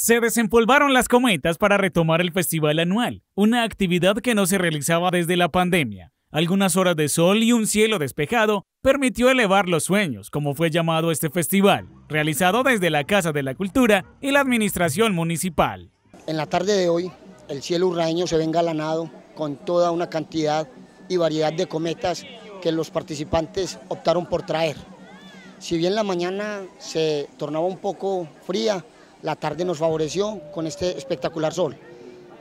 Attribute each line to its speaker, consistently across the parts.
Speaker 1: Se desempolvaron las cometas para retomar el festival anual, una actividad que no se realizaba desde la pandemia. Algunas horas de sol y un cielo despejado permitió elevar los sueños, como fue llamado este festival, realizado desde la Casa de la Cultura y la Administración Municipal.
Speaker 2: En la tarde de hoy, el cielo urraño se ve engalanado con toda una cantidad y variedad de cometas que los participantes optaron por traer. Si bien la mañana se tornaba un poco fría, la tarde nos favoreció con este espectacular sol.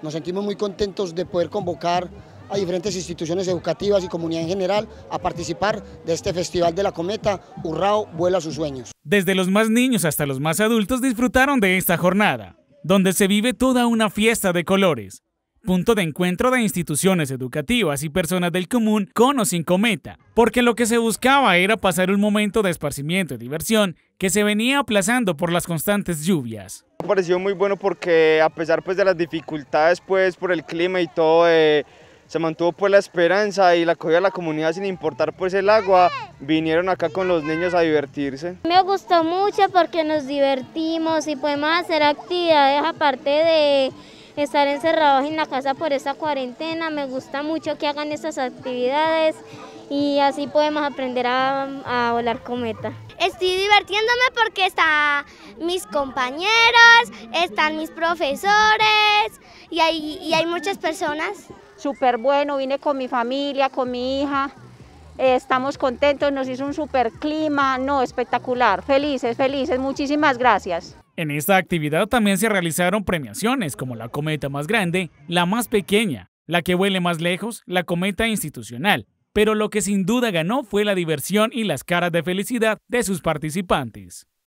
Speaker 2: Nos sentimos muy contentos de poder convocar a diferentes instituciones educativas y comunidad en general a participar de este Festival de la Cometa, Urrao vuela sus sueños.
Speaker 1: Desde los más niños hasta los más adultos disfrutaron de esta jornada, donde se vive toda una fiesta de colores, punto de encuentro de instituciones educativas y personas del común con o sin cometa, porque lo que se buscaba era pasar un momento de esparcimiento y diversión que se venía aplazando por las constantes lluvias. Me pareció
Speaker 3: muy bueno porque a pesar pues, de las dificultades pues, por el clima y todo, eh, se mantuvo pues la esperanza y la acogida de la comunidad sin importar pues el agua, vinieron acá con los niños a divertirse.
Speaker 4: Me gustó mucho porque nos divertimos y podemos hacer actividades aparte de estar encerrados en la casa por esta cuarentena. Me gusta mucho que hagan estas actividades y así podemos aprender a, volar cometa. Estoy divirtiéndome porque están mis compañeros, están mis profesores y hay, y hay muchas personas. Súper bueno, vine con mi familia, con mi hija. Eh, estamos contentos, nos hizo un super clima, no, espectacular, felices, felices, muchísimas gracias.
Speaker 1: En esta actividad también se realizaron premiaciones como la cometa más grande, la más pequeña, la que huele más lejos, la cometa institucional, pero lo que sin duda ganó fue la diversión y las caras de felicidad de sus participantes.